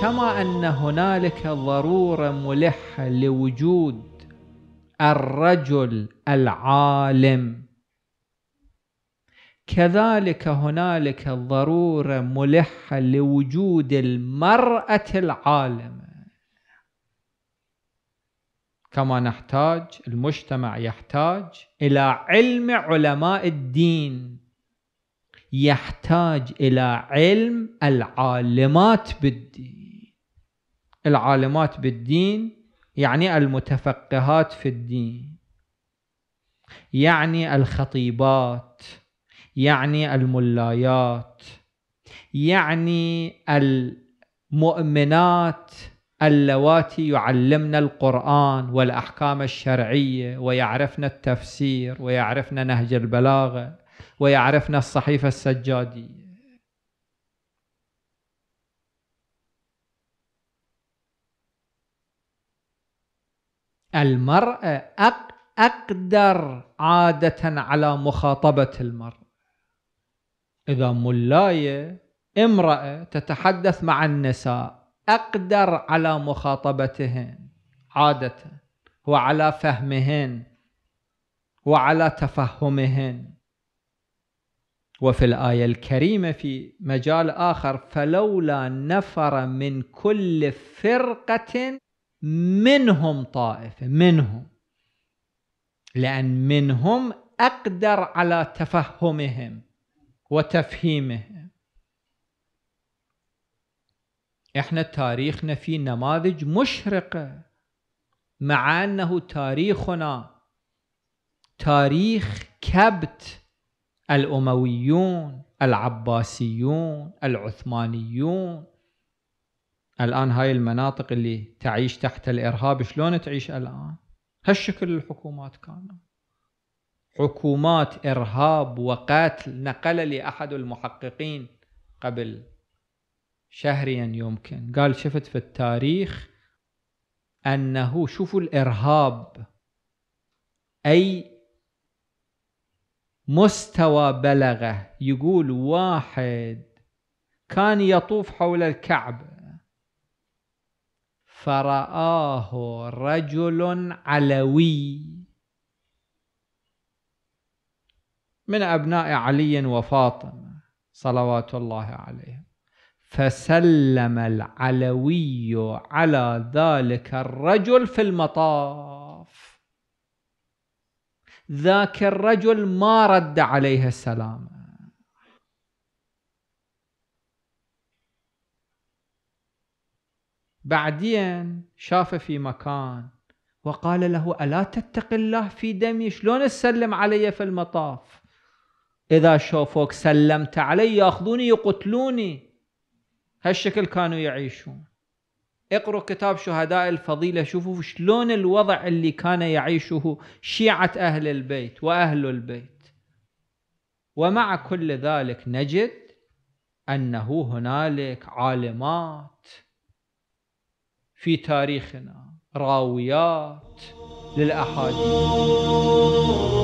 كما أن هنالك ضرورة ملحة لوجود الرجل العالم كذلك هنالك ضرورة ملحة لوجود المرأة العالمة كما نحتاج المجتمع يحتاج إلى علم علماء الدين يحتاج إلى علم العالمات بالدين العالمات بالدين يعني المتفقهات في الدين يعني الخطيبات يعني الملايات يعني المؤمنات اللواتي يعلمن القرآن والأحكام الشرعية ويعرفن التفسير ويعرفن نهج البلاغة ويعرفن الصحيفة السجادية المرأة أق أقدر عادة على مخاطبة المرأة إذا ملاية امرأة تتحدث مع النساء أقدر على مخاطبتهن عادة وعلى فهمهن وعلى تفهمهن وفي الآية الكريمة في مجال آخر فلولا نفر من كل فرقة منهم طائفة منهم لأن منهم أقدر على تفهمهم وتفهيمهم احنا تاريخنا فيه نماذج مشرقة مع أنه تاريخنا تاريخ كبت الأمويون العباسيون العثمانيون الآن هاي المناطق اللي تعيش تحت الإرهاب شلون تعيش الآن هالشكل الحكومات كانوا حكومات إرهاب وقتل نقل لي أحد المحققين قبل شهريا يمكن قال شفت في التاريخ أنه شوفوا الإرهاب أي مستوى بلغه يقول واحد كان يطوف حول الكعبة فرآه رجل علوي من أبناء علي وفاطمة صلوات الله عليهم فسلم العلوي على ذلك الرجل في المطاف ذاك الرجل ما رد عليه السلامه بعدين شافه في مكان وقال له ألا تتقي الله في دمي شلون تسلم علي في المطاف إذا شوفوك سلمت علي يأخذوني يقتلوني هالشكل كانوا يعيشون اقروا كتاب شهداء الفضيلة شوفوا شلون الوضع اللي كان يعيشه شيعة أهل البيت وأهل البيت ومع كل ذلك نجد أنه هنالك عالمات في تاريخنا راويات للأحاديث